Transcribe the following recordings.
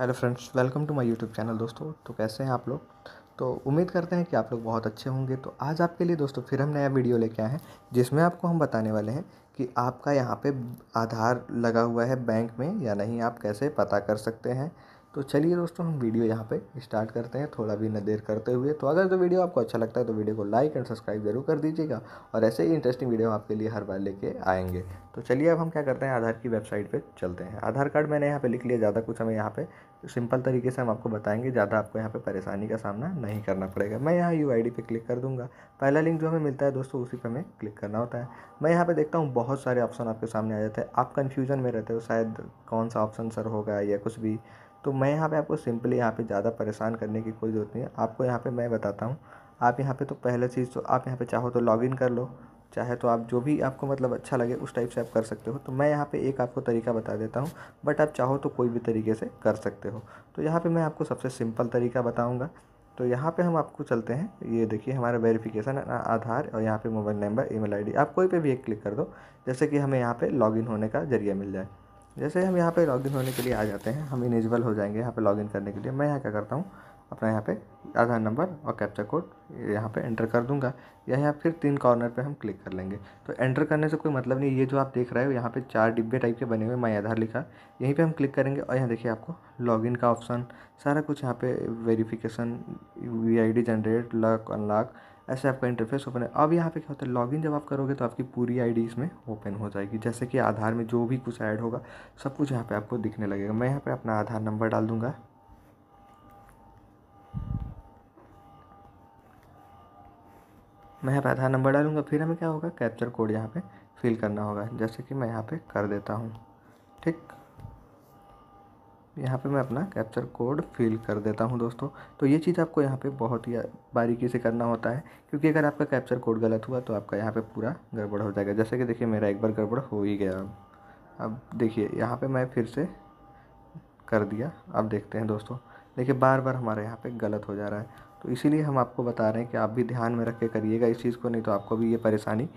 hello friends welcome to my YouTube channel दोस्तों तो कैसे हैं आप लोग तो उम्मीद करते हैं कि आप लोग बहुत अच्छे होंगे तो आज आपके लिए दोस्तों फिर हम नया वीडियो लेके आए हैं जिसमें आपको हम बताने वाले हैं कि आपका यहाँ पे आधार लगा हुआ है बैंक में या नहीं आप कैसे पता कर सकते हैं तो चलिए दोस्तों हम वीडियो यहाँ पे स्टार्ट करते हैं थोड़ा भी न देर करते हुए तो अगर तो वीडियो आपको अच्छा लगता है तो वीडियो को लाइक एंड सब्सक्राइब जरूर कर दीजिएगा और ऐसे ही इंटरेस्टिंग वीडियो आपके लिए हर बार लेके आएंगे तो चलिए अब हम क्या करते हैं आधार की वेबसाइट पर चलते हैं आधार कार्ड मैंने यहाँ पर लिख लिया ज़्यादा कुछ हमें यहाँ पर सिंपल तरीके से हम आपको बताएंगे ज़्यादा आपको यहाँ पे परेशानी का सामना नहीं करना पड़ेगा मैं यहाँ यू आई पे क्लिक कर दूंगा पहला लिंक जो हमें मिलता है दोस्तों उसी पर हमें क्लिक करना होता है मैं यहाँ पर देखता हूँ बहुत सारे ऑप्शन आपके सामने आ जाते हैं आप कन्फ्यूजन में रहते हो शायद कौन सा ऑप्शन सर होगा या कुछ भी तो मैं यहाँ पे आपको सिंपली यहाँ पे ज़्यादा परेशान करने की कोई ज़रूरत नहीं है आपको यहाँ पे मैं बताता हूँ आप यहाँ पे तो पहला चीज़ तो आप यहाँ पे चाहो तो लॉगिन कर लो चाहे तो आप जो भी आपको मतलब अच्छा लगे उस टाइप से आप कर सकते हो तो मैं यहाँ पे एक आपको तरीका बता देता हूँ बट आप चाहो तो कोई भी तरीके से कर सकते हो तो यहाँ पर मैं आपको सबसे सिंपल तरीका बताऊँगा तो यहाँ पे हम आपको चलते हैं ये देखिए हमारा वेरिफिकेशन आधार और यहाँ पे मोबाइल नंबर ईमेल आईडी आप कोई पे भी एक क्लिक कर दो जैसे कि हमें यहाँ पे लॉगिन होने का जरिया मिल जाए जैसे हम यहाँ पे लॉगिन होने के लिए आ जाते हैं हम इनिजिबल हो जाएंगे यहाँ पे लॉगिन करने के लिए मैं यहाँ क्या करता हूँ अपना यहाँ पे आधार नंबर और कैप्चा कोड यहाँ पे एंटर कर दूंगा या यहाँ फिर तीन कॉर्नर पे हम क्लिक कर लेंगे तो एंटर करने से कोई मतलब नहीं ये जो आप देख रहे हो यहाँ पे चार डिब्बे टाइप के बने हुए माई आधार लिखा यहीं पे हम क्लिक करेंगे और यहाँ देखिए आपको लॉगिन का ऑप्शन सारा कुछ यहाँ पे verification V I D generate lock unlock ऐसे आपका इंटरफेस ओपन है अब यहाँ पे क्या होता है लॉगिन जब आप करोगे तो आपकी पूरी आईडी इसमें ओपन हो जाएगी जैसे कि आधार में जो भी कुछ ऐड होगा सब कुछ यहाँ पे आपको दिखने लगेगा मैं यहाँ पे अपना आधार नंबर डाल दूँगा मैं यहाँ पे आधार नंबर डालूँगा फिर हमें क्या होगा कैप्चर कोड यहाँ पे फिल करना होगा जैसे कि मैं यहाँ पे कर देता हूँ ठीक यहाँ पे मैं अपना कैप्चर कोड फिल कर देता हूँ दोस्तों तो ये चीज़ आपको यहाँ पे बहुत ही बारीकी से करना होता है क्योंकि अगर आपका कैप्चर कोड गलत हुआ तो आपका यहाँ पे पूरा गड़बड़ हो जाएगा जैसे कि देखिए मेरा एक बार गड़बड़ हो ही गया अब अब देखिए यहाँ पे मैं फिर से कर दिया अब देखते हैं दोस्तों देखिए बार बार हमारे यहाँ पर गलत हो जा रहा है तो इसीलिए हम आपको बता रहे हैं कि आप भी ध्यान में रख के करिएगा इस चीज़ को नहीं तो आपको भी ये परेशानी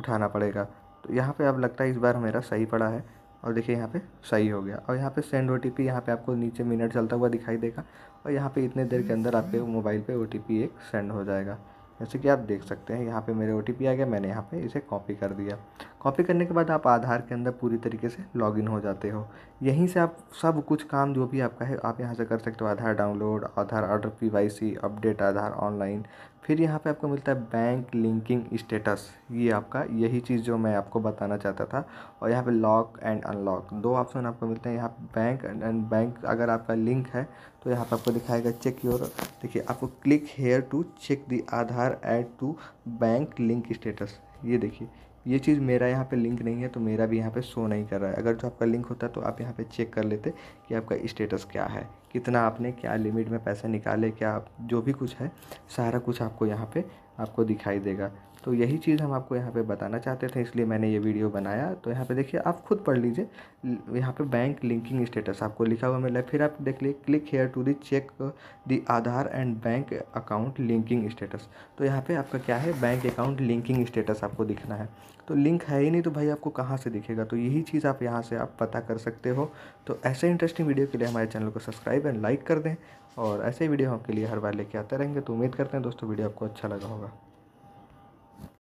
उठाना पड़ेगा तो यहाँ पर अब लगता है इस बार मेरा सही पड़ा है और देखिए यहाँ पे सही हो गया और यहाँ पे सेंड ओ टी पी यहाँ पर आपको नीचे मिनट चलता हुआ दिखाई देगा और यहाँ पे इतने देर के अंदर आपके मोबाइल पे ओ टी पी एक सेंड हो जाएगा जैसे कि आप देख सकते हैं यहाँ पे मेरे ओ आ गया मैंने यहाँ पे इसे कॉपी कर दिया कॉपी करने के बाद आप आधार के अंदर पूरी तरीके से लॉगिन हो जाते हो यहीं से आप सब कुछ काम जो भी आपका है आप यहाँ से कर सकते हो Aadhaar download Aadhaar order P V C update Aadhaar online फिर यहाँ पे आपको मिलता है बैंक लिंकिंग स्टेटस ये आपका यही चीज़ जो मैं आपको बताना चाहता था और यहाँ पे लॉक एंड अनलॉक दो ऑप्शन आपको मिलते हैं यहाँ बैंक एंड बैंक अगर आपका लिंक है तो यहाँ पे आपको दिखाएगा चेक योर देखिए आपको click here to check the Aadhaar and to bank link status ये देखिए ये चीज़ मेरा यहाँ पे लिंक नहीं है तो मेरा भी यहाँ पे शो नहीं कर रहा है अगर जो आपका लिंक होता तो आप यहाँ पे चेक कर लेते कि आपका स्टेटस क्या है कितना आपने क्या लिमिट में पैसे निकाले क्या आप जो भी कुछ है सारा कुछ आपको यहाँ पे आपको दिखाई देगा तो यही चीज़ हम आपको यहाँ पे बताना चाहते थे इसलिए मैंने ये वीडियो बनाया तो यहाँ पे देखिए आप खुद पढ़ लीजिए यहाँ पे बैंक लिंकिंग स्टेटस आपको लिखा हुआ मिला फिर आप देख लीजिए click here to the check the Aadhaar and bank account linking status तो यहाँ पे आपका क्या है बैंक अकाउंट लिंकिंग स्टेटस आपको दिखना है तो लिंक है ही नहीं तो भाई आपको कहाँ से दिखेगा तो यही चीज़ आप यहाँ से आप पता कर सकते हो तो ऐसे इंटरेस्टिंग वीडियो के लिए हमारे चैनल को सब्सक्राइब एंड लाइक कर दें और ऐसे ही वीडियो आपके लिए हर बार लेके आते रहेंगे तो उम्मीद करते हैं दोस्तों वीडियो आपको अच्छा लगा होगा